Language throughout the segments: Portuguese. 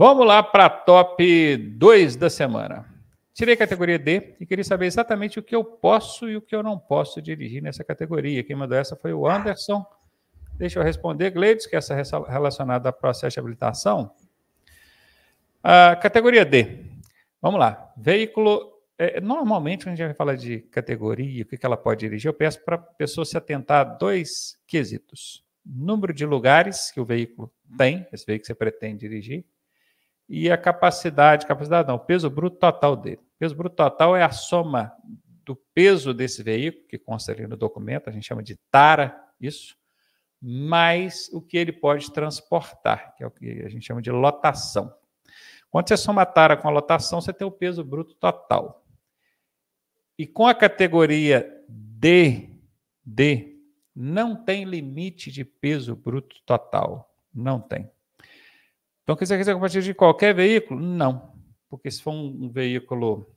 Vamos lá para a top 2 da semana. Tirei a categoria D e queria saber exatamente o que eu posso e o que eu não posso dirigir nessa categoria. Quem mandou essa foi o Anderson. Deixa eu responder, Gleides, que é essa relacionada a processo de habilitação. A ah, categoria D. Vamos lá. Veículo. É, normalmente, quando a gente vai falar de categoria, o que, que ela pode dirigir, eu peço para a pessoa se atentar a dois quesitos: número de lugares que o veículo tem, esse veículo que você pretende dirigir, e a capacidade, capacidade não, o peso bruto total dele. O peso bruto total é a soma do peso desse veículo, que consta ali no documento, a gente chama de tara, isso, mais o que ele pode transportar, que é o que a gente chama de lotação. Quando você soma a tara com a lotação, você tem o peso bruto total. E com a categoria D, D, não tem limite de peso bruto total. Não tem. Então, quer dizer que você compartilha de qualquer veículo? Não, porque se for um veículo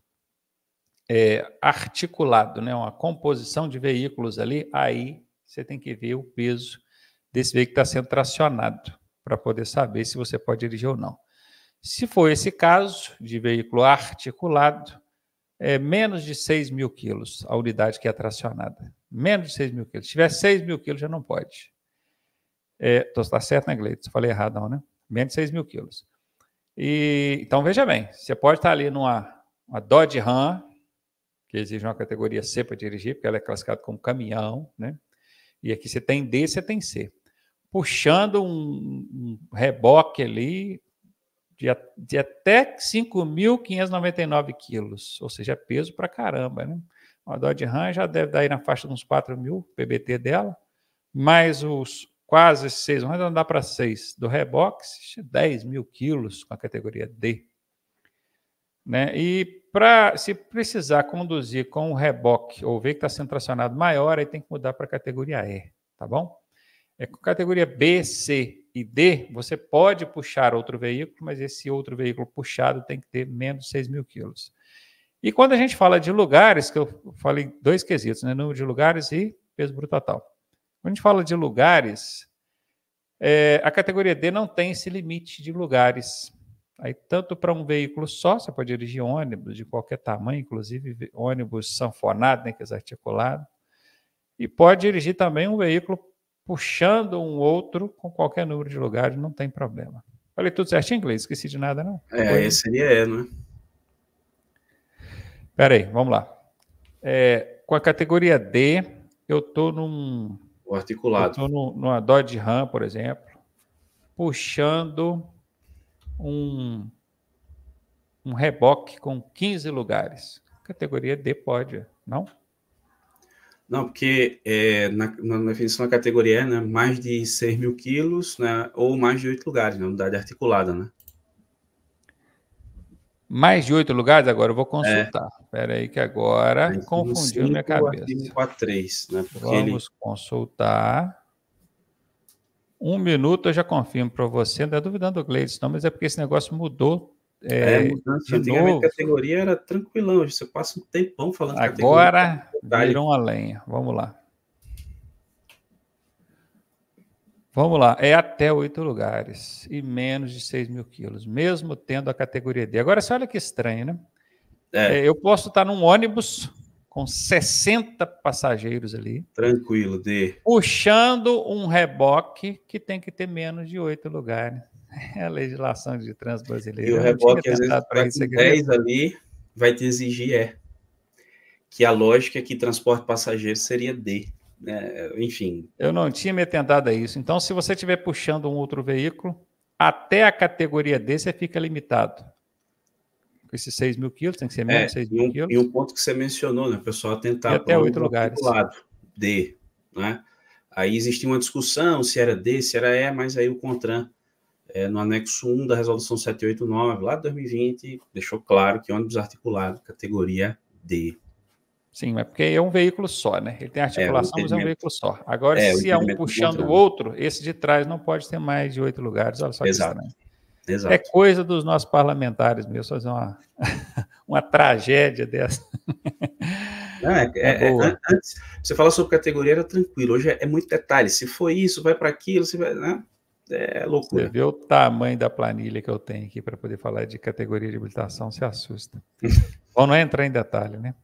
é, articulado, né, uma composição de veículos ali, aí você tem que ver o peso desse veículo que está sendo tracionado para poder saber se você pode dirigir ou não. Se for esse caso de veículo articulado, é menos de 6 mil quilos a unidade que é tracionada. Menos de 6 mil quilos. Se tiver 6 mil quilos, já não pode. É, então, tá certo, né, Gleito? Falei errado, não, né? menos de 6 mil quilos. E, então, veja bem, você pode estar ali numa Dodge Ram, que exige uma categoria C para dirigir, porque ela é classificada como caminhão, né? E aqui você tem D, você tem C. Puxando um, um reboque ali de, de até 5.599 quilos, ou seja, é peso para caramba, né? Uma Dodge Ram já deve dar aí na faixa de uns 4 mil PBT dela, mais os, quase 6, vamos dá para 6, do reboque 10 mil quilos com a categoria D. Né? E para se precisar conduzir com o reboque ou ver que está sendo tracionado maior, aí tem que mudar para a categoria E, tá bom? É com categoria B, C e D, você pode puxar outro veículo, mas esse outro veículo puxado tem que ter menos 6 mil quilos. E quando a gente fala de lugares, que eu falei dois quesitos, né? Número de lugares e peso bruto total. Quando a gente fala de lugares, é, a categoria D não tem esse limite de lugares. Aí, tanto para um veículo só, você pode dirigir ônibus de qualquer tamanho, inclusive ônibus sanfonado, né, que é articulado, e pode dirigir também um veículo puxando um outro com qualquer número de lugares, não tem problema. Falei tudo certinho, inglês? Esqueci de nada, não? É, esse aí é, né? Peraí, vamos lá. É, com a categoria D, eu estou num o articulado. Eu numa Dodge Ram, por exemplo, puxando um, um reboque com 15 lugares. Categoria D pode, não? Não, porque é, na, na, definição da categoria é né, mais de 6 mil quilos né, ou mais de 8 lugares, na né, unidade articulada, né? Mais de oito lugares? Agora eu vou é. consultar. Espera é. aí que agora Mas confundiu minha cabeça. A né? Porque Vamos ele... consultar. Um minuto eu já confirmo para você. Não é duvidando do Gleides, não, mas é porque esse negócio mudou. É, é mudança. Antigamente a categoria era tranquilão. Você passa um tempão falando Agora categoria. Tá virou uma lenha. Vamos lá. Vamos lá, é até oito lugares e menos de 6 mil quilos, mesmo tendo a categoria D. Agora você olha que estranho, né? É. É, eu posso estar num ônibus com 60 passageiros ali. Tranquilo, D. Puxando um reboque que tem que ter menos de oito lugares. É a legislação de trânsito brasileira. E o reboque, às vezes, 10 tá ali, vai te exigir, é. Que a lógica é que transporte passageiro seria D né? enfim. Eu não tinha me atentado a isso. Então, se você estiver puxando um outro veículo, até a categoria D você fica limitado. Com esses 6 mil quilos, tem que ser menos é, 6 mil um, quilos. E um ponto que você mencionou, né? O pessoal tentar até oito lugares. lado D, né? Aí existia uma discussão se era D, se era E, mas aí o CONTRAN, é, no anexo 1 da resolução 789, lá de 2020, deixou claro que ônibus articulado, categoria D. Sim, mas porque é um veículo só, né? Ele tem é, articulação, é, mas é um veículo só. Agora, é, se é um puxando o outro, esse de trás não pode ter mais de oito lugares. Olha só Exato. que Exato. É coisa dos nossos parlamentares mesmo, fazer uma, uma tragédia dessa. Não, é, tá é, é, antes, você fala sobre categoria, era tranquilo. Hoje é, é, muito detalhe. Se foi isso, vai para aquilo, você vai. Né? É loucura. Você vê o tamanho da planilha que eu tenho aqui para poder falar de categoria de habilitação, se assusta. Vamos não é entrar em detalhe, né?